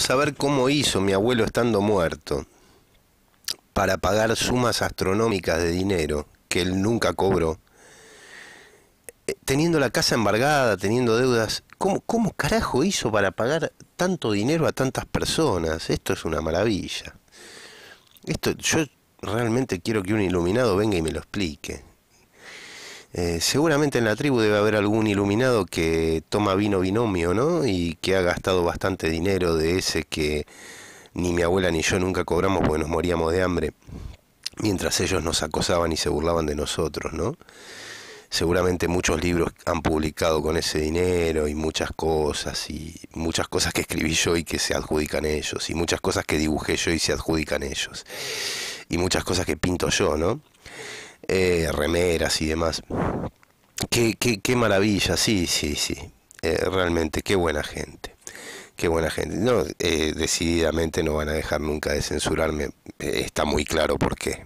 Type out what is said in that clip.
saber cómo hizo mi abuelo estando muerto para pagar sumas astronómicas de dinero que él nunca cobró, eh, teniendo la casa embargada, teniendo deudas, ¿cómo, cómo carajo hizo para pagar tanto dinero a tantas personas? Esto es una maravilla. Esto, yo realmente quiero que un iluminado venga y me lo explique. Eh, seguramente en la tribu debe haber algún iluminado que toma vino binomio, ¿no? Y que ha gastado bastante dinero de ese que ni mi abuela ni yo nunca cobramos porque nos moríamos de hambre, mientras ellos nos acosaban y se burlaban de nosotros, ¿no? Seguramente muchos libros han publicado con ese dinero y muchas cosas, y muchas cosas que escribí yo y que se adjudican ellos, y muchas cosas que dibujé yo y se adjudican ellos, y muchas cosas que pinto yo, ¿no? Eh, remeras y demás. Qué, qué, maravilla, sí, sí, sí. Eh, realmente, qué buena gente. Qué buena gente. No, eh, decididamente no van a dejar nunca de censurarme. está muy claro por qué.